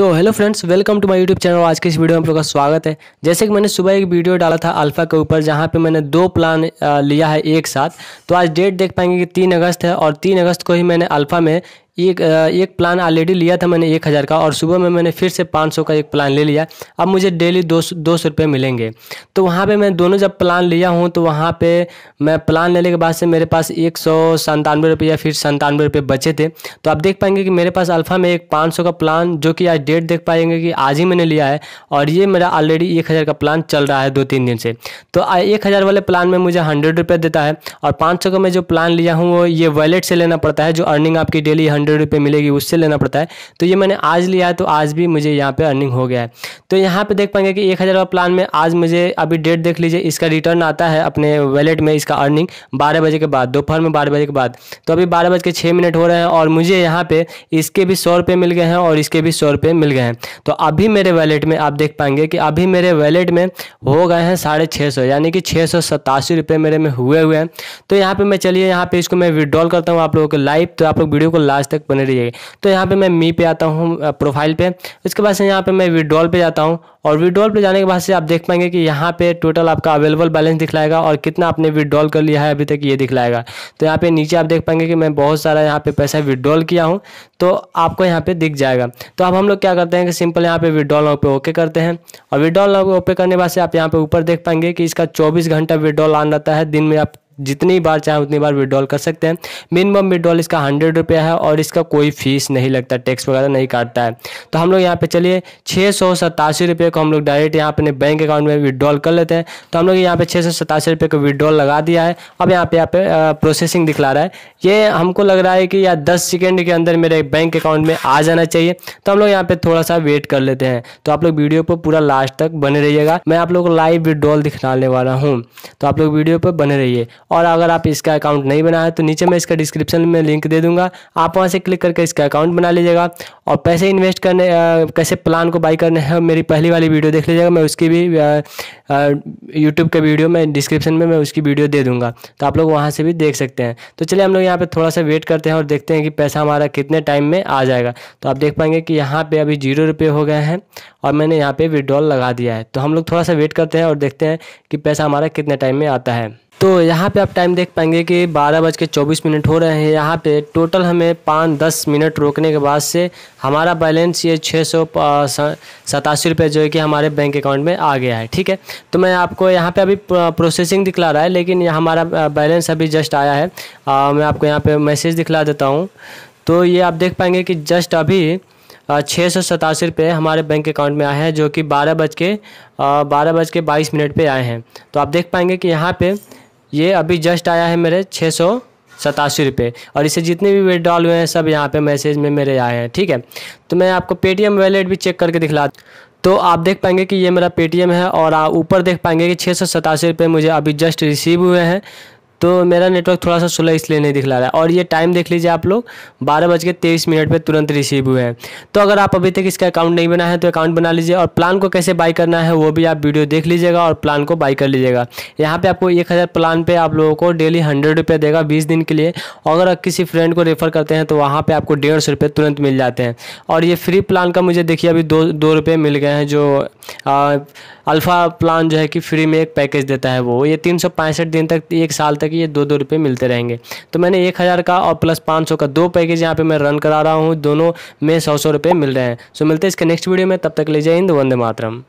तो hello friends welcome to my YouTube channel आज के इस वीडियो में आप लोग का स्वागत है जैसे कि मैंने सुबह एक वीडियो डाला था अल्फ़ा के ऊपर जहां पे मैंने दो प्लान लिया है एक साथ तो आज डेट देख पाएंगे कि तीन अगस्त है और तीन अगस्त को ही मैंने अल्फ़ा में एक एक प्लान ऑलरेडी लिया था मैंने एक हज़ार का और सुबह में मैंने फिर से पाँच सौ का एक प्लान ले लिया अब मुझे डेली दो दो सौ रुपये मिलेंगे तो वहाँ पे मैं दोनों जब प्लान लिया हूँ तो वहाँ पे मैं प्लान लेने के बाद से मेरे पास एक सौ संतानवे रुपये या फिर संतानवे रुपये बचे थे तो आप देख पाएंगे कि मेरे पास अल्फ़ा में एक पाँच सौ का प्लान जो कि आज डेट देख पाएंगे कि आज ही मैंने लिया है और ये मेरा ऑलरेडी एक हज़ार का प्लान चल रहा है दो तीन दिन से तो एक हज़ार वाले प्लान में मुझे हंड्रेड रुपये देता है और पाँच का मैं जो प्लान लिया हूँ वो ये वैलेट से लेना पड़ता है जो अर्निंग आपकी डेली हंड्रेड हंड्रेड रुपये मिलेगी उससे लेना पड़ता है तो ये मैंने आज लिया है तो आज भी मुझे यहाँ पर अर्निंग हो गया है तो यहाँ पे देख पाएंगे कि एक हज़ार प्लान में आज मुझे अभी डेट देख लीजिए इसका रिटर्न आता है अपने वैलेट में इसका अर्निंग बारह बजे के बाद दोपहर में बारह बजे के बाद तो अभी बारह बज के छः मिनट हो रहे हैं और मुझे यहाँ पे इसके भी सौ रुपये मिल गए हैं और इसके भी सौ रुपये मिल गए हैं तो अभी मेरे वैलेट में आप देख पाएंगे कि अभी मेरे वैलेट में हो गए हैं साढ़े छः सौ यानी कि छः सौ सतासी रुपये मेरे में हुए हुए हैं तो यहाँ पर मैं चलिए यहाँ पर इसको मैं विड्रॉल करता हूँ आप लोगों को लाइव तो आप लोग वीडियो को लास्ट तक बने रहिएगा तो यहाँ पर मैं मी पे आता हूँ प्रोफाइल पर उसके बाद से यहाँ पर मैं विड्रॉल पर जाता देता हूँ और विड्रॉल पे जाने के बाद से आप देख पाएंगे कि यहाँ पे टोटल आपका अवेलेबल बैलेंस दिखलाएगा और कितना आपने विड्रॉल कर लिया है अभी तक ये दिखलाएगा तो यहाँ पे नीचे आप देख पाएंगे कि मैं बहुत सारा यहाँ पे पैसा विड्रॉल किया हूँ तो आपको यहाँ पे दिख जाएगा तो अब हम लोग क्या करते हैं कि सिंपल यहाँ पे विड्रॉल नाव पे ओके करते हैं और विड्रॉल नाव पे ओके करने के बाद से आप यहाँ पे ऊपर देख पाएंगे कि इसका चौबीस घंटा विड्रॉल आन रहता है दिन में आप जितनी बार चाहें उतनी बार विड्रॉल कर सकते हैं मिनिमम विड्रॉल इसका हंड्रेड रुपया है और इसका कोई फीस नहीं लगता टैक्स वगैरह नहीं काटता है तो हम लोग यहाँ पे चलिए छः सौ सतासी रुपये को हम लोग डायरेक्ट यहाँ अपने बैंक अकाउंट में विड्रॉल कर लेते हैं तो हम लोग यहाँ पे छः सौ सतासी रुपये का विड्रॉल लगा दिया है अब यहाँ पे यहाँ पे प्रोसेसिंग दिखला रहा है ये हमको लग रहा है कि या दस सेकेंड के अंदर मेरे बैंक अकाउंट में आ जाना चाहिए तो हम लोग यहाँ पे थोड़ा सा वेट कर लेते हैं तो आप लोग वीडियो पर पूरा लास्ट तक बने रहिएगा मैं आप लोग को लाइव विड्रॉल दिखाने वाला हूँ तो आप लोग वीडियो पर बने रहिए और अगर आप इसका अकाउंट नहीं बना है तो नीचे मैं इसका डिस्क्रिप्शन में लिंक दे दूंगा आप वहाँ से क्लिक करके इसका अकाउंट बना लीजिएगा और पैसे इन्वेस्ट करने कैसे प्लान को बाई करने हैं मेरी पहली वाली वीडियो देख लीजिएगा मैं उसकी भी यूट्यूब के वीडियो में डिस्क्रिप्शन में मैं उसकी वीडियो दे दूँगा तो आप लोग वहाँ से भी देख सकते हैं तो चलिए हम लोग यहाँ पर थोड़ा सा वेट करते हैं और देखते हैं कि पैसा हमारा कितने टाइम में आ जाएगा तो आप देख पाएंगे कि यहाँ पर अभी जीरो रुपये हो गए हैं और मैंने यहाँ पर विड्रॉल लगा दिया है तो हम लोग थोड़ा सा वेट करते हैं और देखते हैं कि पैसा हमारा कितने टाइम में आता है तो यहाँ पे आप टाइम देख पाएंगे कि बारह बज के चौबीस मिनट हो रहे हैं यहाँ पे टोटल हमें पाँच दस मिनट रोकने के बाद से हमारा बैलेंस ये छः सौ सतासी रुपये जो है कि हमारे बैंक अकाउंट में आ गया है ठीक है तो मैं आपको यहाँ पे अभी प्रोसेसिंग दिखला रहा है लेकिन हमारा बैलेंस अभी जस्ट आया है आ, मैं आपको यहाँ पर मैसेज दिखला देता हूँ तो ये आप देख पाएंगे कि जस्ट अभी छः सौ सतासी रुपये हमारे बैंक अकाउंट में आए हैं जो कि बारह बज के बारह बज के बाईस मिनट पर आए हैं तो आप देख पाएंगे कि यहाँ पर ये अभी जस्ट आया है मेरे छः सौ सतासी रुपये और इसे जितने भी विड्रॉल हुए हैं सब यहाँ पे मैसेज में मेरे आए हैं ठीक है तो मैं आपको पेटीएम वैलेट भी चेक करके दिखला तो आप देख पाएंगे कि ये मेरा पेटीएम है और ऊपर देख पाएंगे कि छः सौ सतासी रुपये मुझे अभी जस्ट रिसीव हुए हैं तो मेरा नेटवर्क थोड़ा सा स्लो इसलिए नहीं दिखला रहा है और ये टाइम देख लीजिए आप लोग बारह बज के तेईस मिनट पर तुरंत रिसीव हुए हैं तो अगर आप अभी तक इसका अकाउंट नहीं बना है तो अकाउंट बना लीजिए और प्लान को कैसे बाई करना है वो भी आप वीडियो देख लीजिएगा और प्लान को बाई कर लीजिएगा यहाँ पर आपको एक हज़ार प्लान पर आप लोगों को डेली हंड्रेड देगा बीस दिन के लिए और अगर किसी फ्रेंड को रेफर करते हैं तो वहाँ पर आपको डेढ़ सौ रुपये तुरंत मिल जाते हैं और ये फ्री प्लान का मुझे देखिए अभी दो दो रुपये मिल गए हैं जो अल्फ़ा प्लान जो है कि फ्री में एक पैकेज देता है वो ये तीन दिन तक एक साल तक कि ये दो दो रुपये मिलते रहेंगे तो मैंने एक हज़ार का और प्लस पाँच सौ का दो पैकेज यहाँ पर मैं रन करा रहा हूँ दोनों में सौ सौ रुपये मिल रहे हैं सो मिलते हैं इसके नेक्स्ट वीडियो में तब तक ले जाए हिंद वंदे मातरम